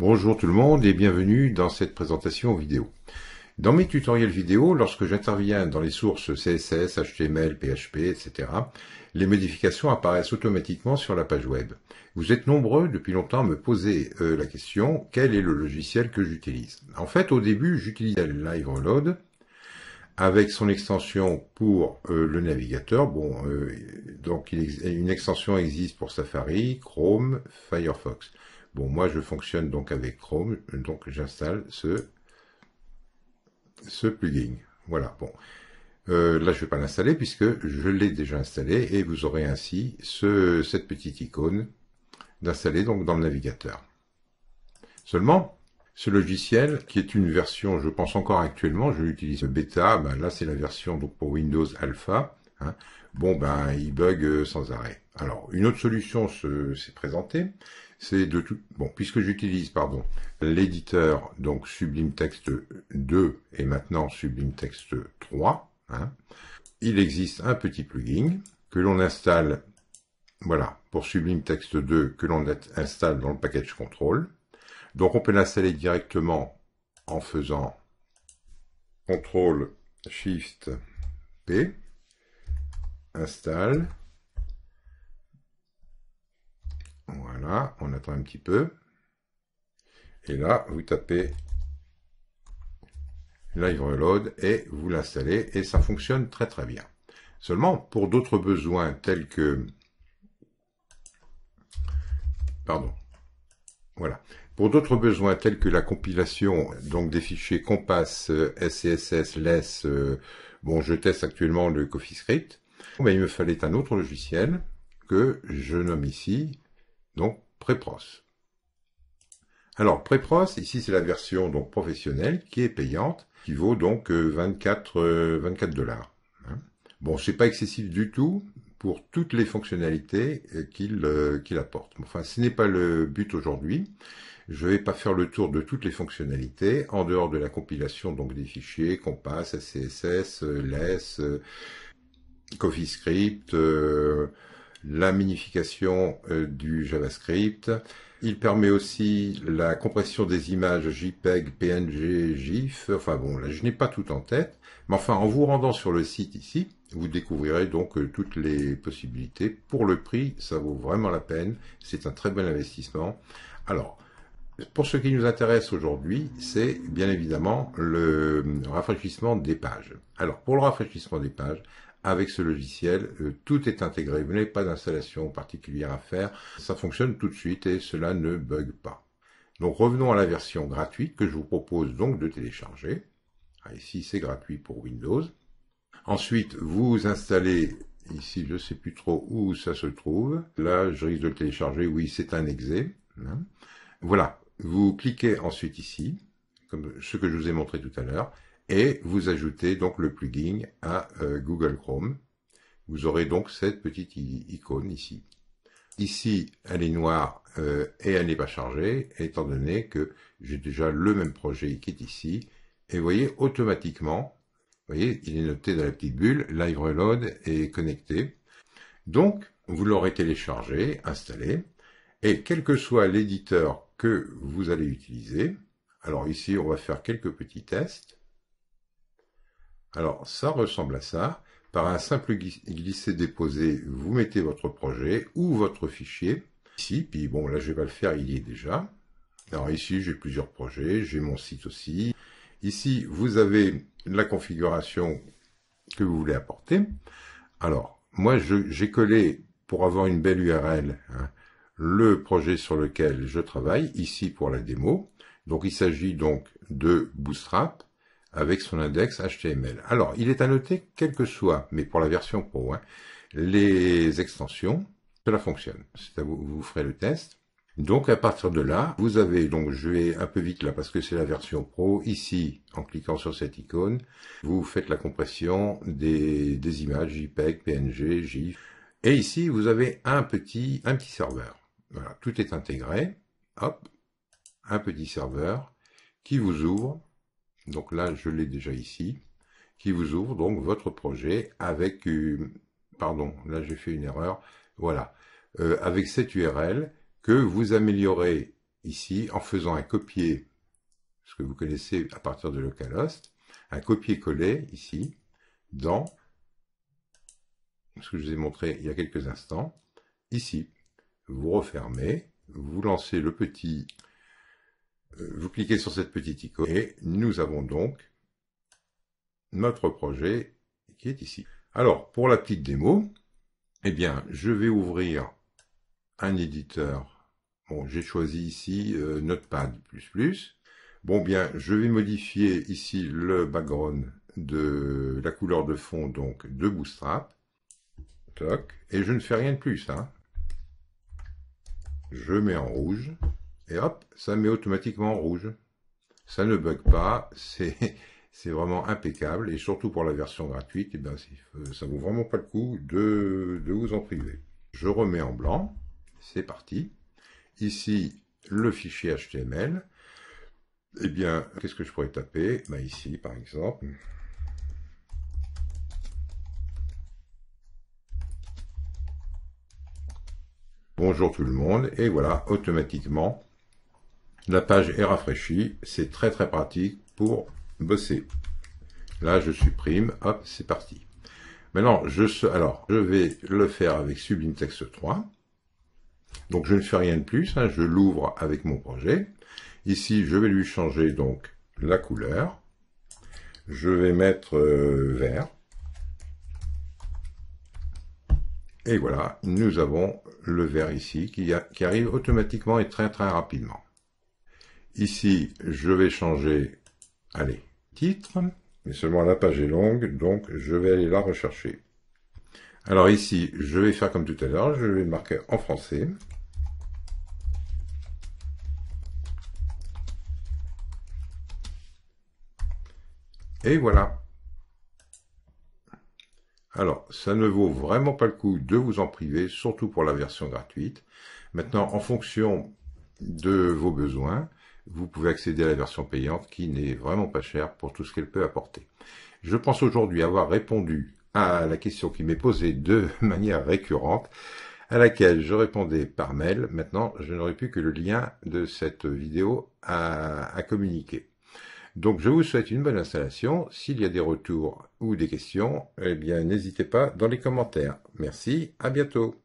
Bonjour tout le monde et bienvenue dans cette présentation vidéo. Dans mes tutoriels vidéo, lorsque j'interviens dans les sources CSS, HTML, PHP, etc., les modifications apparaissent automatiquement sur la page web. Vous êtes nombreux depuis longtemps à me poser euh, la question quel est le logiciel que j'utilise En fait, au début, j'utilisais Live Reload avec son extension pour euh, le navigateur. Bon, euh, donc une extension existe pour Safari, Chrome, Firefox. Bon, moi, je fonctionne donc avec Chrome, donc j'installe ce, plugin. Voilà, bon. Euh, là, je ne vais pas l'installer puisque je l'ai déjà installé et vous aurez ainsi ce, cette petite icône d'installer donc dans le navigateur. Seulement, ce logiciel, qui est une version, je pense encore actuellement, je l'utilise bêta, ben là c'est la version donc pour Windows Alpha, Hein. bon, ben, il bug euh, sans arrêt. Alors, une autre solution s'est présentée, c'est de tout... Bon, puisque j'utilise, pardon, l'éditeur, donc Sublime Text 2 et maintenant Sublime Text 3, hein, il existe un petit plugin que l'on installe, voilà, pour Sublime Text 2, que l'on installe dans le package control. Donc, on peut l'installer directement en faisant CTRL SHIFT P installe. Voilà, on attend un petit peu. Et là, vous tapez Live Reload et vous l'installez et ça fonctionne très très bien. Seulement, pour d'autres besoins tels que... Pardon. Voilà. Pour d'autres besoins tels que la compilation donc des fichiers Compass, euh, SCSS, LESS, euh, bon, je teste actuellement le CoffeeScript, Oh, il me fallait un autre logiciel que je nomme ici, donc Prepros. Alors Prepros, ici c'est la version donc professionnelle qui est payante, qui vaut donc 24 euh, 24 euh, dollars. Hein. Bon, c'est pas excessif du tout pour toutes les fonctionnalités euh, qu'il apporte. Enfin, ce n'est pas le but aujourd'hui. Je ne vais pas faire le tour de toutes les fonctionnalités en dehors de la compilation donc des fichiers, Compass, SCSS, LESS, CoffeeScript, euh, la minification euh, du JavaScript. Il permet aussi la compression des images JPEG, PNG, GIF. Enfin bon, là, je n'ai pas tout en tête. Mais enfin, en vous rendant sur le site ici, vous découvrirez donc euh, toutes les possibilités. Pour le prix, ça vaut vraiment la peine. C'est un très bon investissement. Alors, pour ce qui nous intéresse aujourd'hui, c'est bien évidemment le rafraîchissement des pages. Alors, pour le rafraîchissement des pages, avec ce logiciel, euh, tout est intégré, vous n'avez pas d'installation particulière à faire, ça fonctionne tout de suite et cela ne bug pas. Donc revenons à la version gratuite que je vous propose donc de télécharger. Ah, ici c'est gratuit pour Windows. Ensuite vous installez, ici je ne sais plus trop où ça se trouve, là je risque de le télécharger, oui c'est un exe. Hein. Voilà, vous cliquez ensuite ici, comme ce que je vous ai montré tout à l'heure, et vous ajoutez donc le plugin à euh, Google Chrome. Vous aurez donc cette petite icône ici. Ici, elle est noire euh, et elle n'est pas chargée, étant donné que j'ai déjà le même projet qui est ici. Et vous voyez, automatiquement, vous voyez, il est noté dans la petite bulle, Live Reload est connecté. Donc, vous l'aurez téléchargé, installé, et quel que soit l'éditeur que vous allez utiliser, alors ici, on va faire quelques petits tests. Alors, ça ressemble à ça. Par un simple glisser-déposer, vous mettez votre projet ou votre fichier. Ici, puis bon, là, je vais pas le faire, il y est déjà. Alors ici, j'ai plusieurs projets, j'ai mon site aussi. Ici, vous avez la configuration que vous voulez apporter. Alors, moi, j'ai collé, pour avoir une belle URL, hein, le projet sur lequel je travaille, ici pour la démo. Donc, il s'agit donc de Bootstrap avec son index HTML. Alors, il est à noter, quel que soit, mais pour la version pro, hein, les extensions, cela fonctionne. C'est vous, ferez le test. Donc à partir de là, vous avez, donc je vais un peu vite là parce que c'est la version pro, ici, en cliquant sur cette icône, vous faites la compression des, images JPEG, PNG, GIF, et ici vous avez un petit, un petit serveur. Voilà, tout est intégré, hop, un petit serveur qui vous ouvre donc là je l'ai déjà ici, qui vous ouvre donc votre projet avec, euh, pardon, là j'ai fait une erreur, voilà, euh, avec cette URL que vous améliorez ici en faisant un copier, ce que vous connaissez à partir de localhost, un copier-coller ici dans ce que je vous ai montré il y a quelques instants, ici. Vous refermez, vous lancez le petit euh, vous cliquez sur cette petite icône et nous avons donc notre projet qui est ici. Alors, pour la petite démo, eh bien, je vais ouvrir un éditeur. Bon, j'ai choisi ici euh, Notepad++. Bon, bien, je vais modifier ici le background de la couleur de fond, donc de Bootstrap. Toc. Et je ne fais rien de plus. Hein. Je mets en rouge et hop, ça met automatiquement en rouge. Ça ne bug pas, c'est vraiment impeccable, et surtout pour la version gratuite, et eh ben, ne euh, ça vaut vraiment pas le coup de, vous en priver. Je remets en blanc, c'est parti. Ici, le fichier HTML. Eh bien, qu'est-ce que je pourrais taper ben, Ici, par exemple. Bonjour tout le monde, et voilà, automatiquement, la page est rafraîchie, c'est très très pratique pour bosser. Là, je supprime, hop, c'est parti. Maintenant, je, alors, je vais le faire avec Sublime Text 3. Donc, je ne fais rien de plus, hein, je l'ouvre avec mon projet. Ici, je vais lui changer donc la couleur. Je vais mettre euh, vert. Et voilà, nous avons le vert ici qui arrive automatiquement et très très rapidement. Ici, je vais changer, allez, titre, mais seulement la page est longue, donc je vais aller la rechercher. Alors ici, je vais faire comme tout à l'heure, je vais marquer en français. Et voilà. Alors, ça ne vaut vraiment pas le coup de vous en priver, surtout pour la version gratuite. Maintenant, en fonction de vos besoins, vous pouvez accéder à la version payante qui n'est vraiment pas chère pour tout ce qu'elle peut apporter. Je pense aujourd'hui avoir répondu à la question qui m'est posée de manière récurrente, à laquelle je répondais par mail. Maintenant, je n'aurai plus que le lien de cette vidéo à, communiquer. Donc, je vous souhaite une bonne installation. S'il y a des retours ou des questions, eh bien, n'hésitez pas dans les commentaires. Merci, à bientôt.